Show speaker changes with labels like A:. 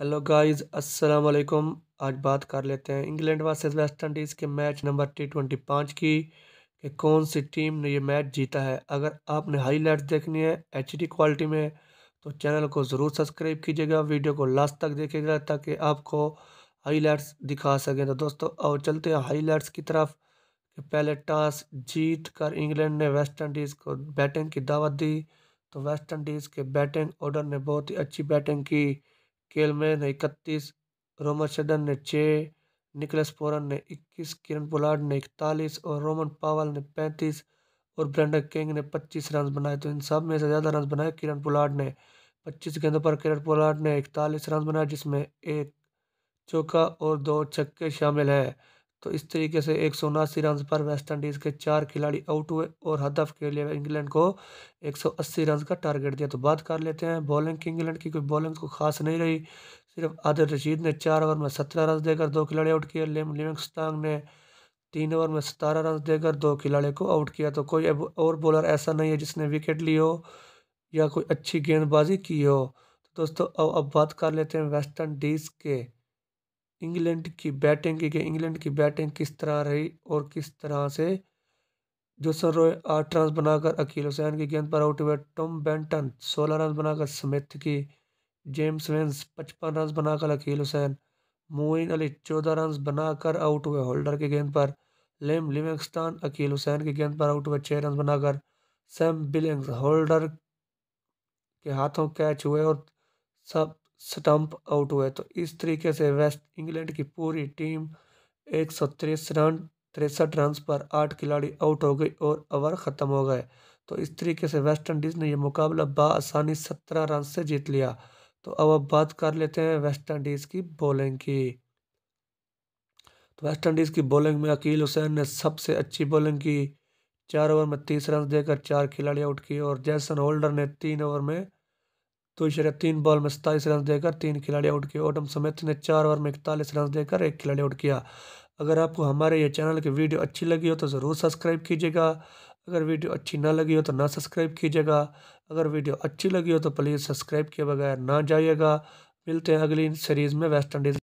A: hello guys अस्सलाम वालेकुम आज बात कर लेते हैं इंग्लैंड वर्सेस वेस्ट इंडीज़ के मैच नंबर टी ट्वेंटी पाँच की कि कौन सी टीम ने ये मैच जीता है अगर आपने हाईलाइट्स देखनी है एच क्वालिटी में तो चैनल को ज़रूर सब्सक्राइब कीजिएगा वीडियो को लास्ट तक देखिएगा ताकि आपको हाईलाइट्स दिखा सकें तो दोस्तों और चलते हैं हाईलाइट्स की तरफ कि पहले टॉस जीत कर इंग्लैंड ने वेस्ट इंडीज़ को बैटिंग की दावत दी तो वेस्ट इंडीज़ के बैटिंग ऑर्डर ने बहुत ही अच्छी बैटिंग की केलमैन ने इकतीस रोमन शडन ने छः निकलस फोरन ने इक्कीस किरण पोलार्ड ने इकतालीस और रोमन पावल ने पैंतीस और ब्रेंडर किंग ने पच्चीस रन बनाए तो इन सब में से ज़्यादा रन बनाए किरण पोलार्ड ने पच्चीस गेंदों पर किरण पोलार्ड ने इकतालीस रन बनाए जिसमें एक चौका और दो छक्के शामिल हैं तो इस तरीके से एक सौ उनासी रन पर वेस्ट इंडीज़ के चार खिलाड़ी आउट हुए और हदफ के लिए इंग्लैंड को एक सौ अस्सी रन का टारगेट दिया तो बात कर लेते हैं बॉलिंग की इंग्लैंड की कोई बॉलिंग को खास नहीं रही सिर्फ आदिल रशीद ने चार ओवर में सत्रह रन देकर दो खिलाड़ी आउट किए लिम लिविंगस्टांग ने तीन ओवर में सतारह रन देकर दो खिलाड़ी को आउट किया तो कोई और बॉलर ऐसा नहीं है जिसने विकेट ली हो या कोई अच्छी गेंदबाजी की हो तो दोस्तों अब अब बात कर लेते हैं वेस्ट इंडीज़ के इंग्लैंड की बैटिंग की गई इंग्लैंड की बैटिंग किस तरह रही और किस तरह से जोसन रॉय आठ रन बनाकर अकील हुसैन की गेंद पर आउट हुए टॉम बेंटन सोलह रन बनाकर स्मिथ की जेम्स वेंस पचपन रन बनाकर अकील हुसैन मोइन अली चौदह रन बनाकर आउट हुए होल्डर की गेंद पर लेम लिविंगस्टन अकील हुसैन की गेंद पर आउट हुए छः रन बनाकर सैम बिलिंग्स होल्डर के हाथों कैच हुए और सब स्टंप आउट हुए तो इस तरीके से वेस्ट इंग्लैंड की पूरी टीम एक सौ तिरसठ रन तिरसठ रन पर आठ खिलाड़ी आउट हो गई और ओवर ख़त्म हो गए तो इस तरीके से वेस्ट इंडीज़ ने यह मुकाबला बासानी सत्रह रन से जीत लिया तो अब अब बात कर लेते हैं वेस्ट इंडीज़ की बॉलिंग की तो वेस्ट इंडीज़ की बॉलिंग में अकील हुसैन ने सबसे अच्छी बॉलिंग की चार ओवर में तीस रन देकर चार खिलाड़ी आउट किए और जैसन होल्डर ने तीन ओवर में तो इस तीन बॉल में सत्ताईस रन देकर तीन खिलाड़ी आउट किए ओडम समेत ने चार ओवर में इकतालीस रन देकर एक खिलाड़ी आउट किया अगर आपको हमारे ये चैनल की वीडियो अच्छी लगी हो तो ज़रूर सब्सक्राइब कीजिएगा अगर वीडियो अच्छी ना लगी हो तो ना सब्सक्राइब कीजिएगा अगर वीडियो अच्छी लगी हो तो प्लीज़ सब्सक्राइब किए बगैर ना जाइएगा मिलते हैं अगली सीरीज़ में वेस्ट इंडीज़